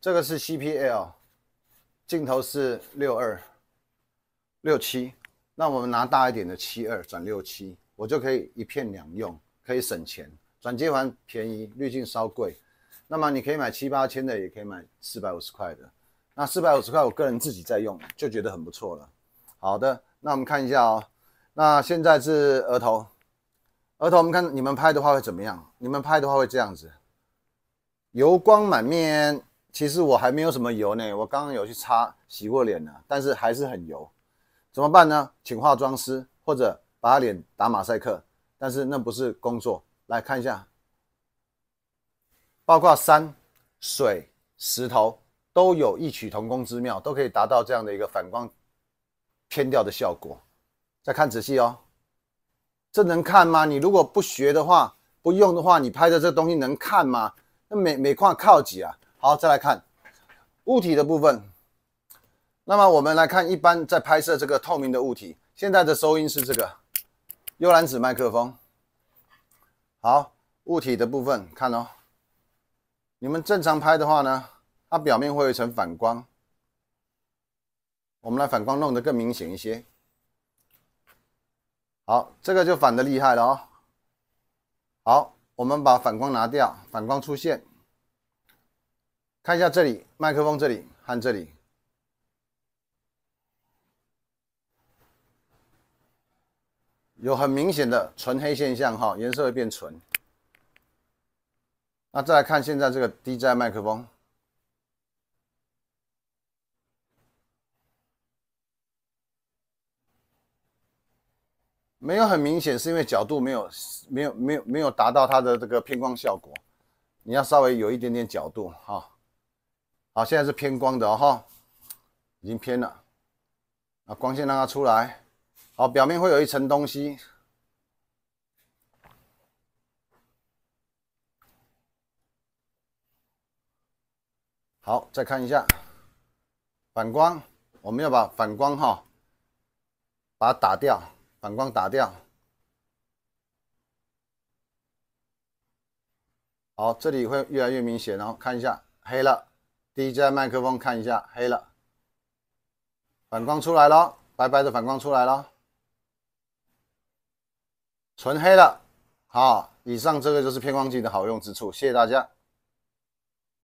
这个是 CPL 镜头是六二六七，那我们拿大一点的七二转六七，我就可以一片两用，可以省钱。转接环便宜，滤镜稍贵。那么你可以买七八千的，也可以买四百五十块的。那四百五十块，我个人自己在用，就觉得很不错了。好的，那我们看一下哦。那现在是额头，额头我们看你们拍的话会怎么样？你们拍的话会这样子，油光满面。其实我还没有什么油呢，我刚刚有去擦洗过脸了，但是还是很油，怎么办呢？请化妆师，或者把脸打马赛克，但是那不是工作。来看一下，包括山、水、石头都有异曲同工之妙，都可以达到这样的一个反光偏调的效果。再看仔细哦，这能看吗？你如果不学的话，不用的话，你拍的这东西能看吗？那每每况靠几啊？好，再来看物体的部分。那么我们来看，一般在拍摄这个透明的物体，现在的收音是这个幽兰子麦克风。好，物体的部分看哦。你们正常拍的话呢，它表面会有一层反光。我们来反光弄得更明显一些。好，这个就反的厉害了哦。好，我们把反光拿掉，反光出现。看一下这里，麦克风这里和这里有很明显的纯黑现象，哈，颜色会变纯。那再来看现在这个 DJ 麦克风，没有很明显，是因为角度没有、没有、没有、没有达到它的这个偏光效果。你要稍微有一点点角度，哈。好，现在是偏光的哈，已经偏了。啊，光线让它出来。好，表面会有一层东西。好，再看一下反光，我们要把反光哈，把它打掉，反光打掉。好，这里会越来越明显。然后看一下，黑了。DJ 麦克风看一下，黑了，反光出来了，白白的反光出来了，纯黑了。好，以上这个就是偏光镜的好用之处，谢谢大家。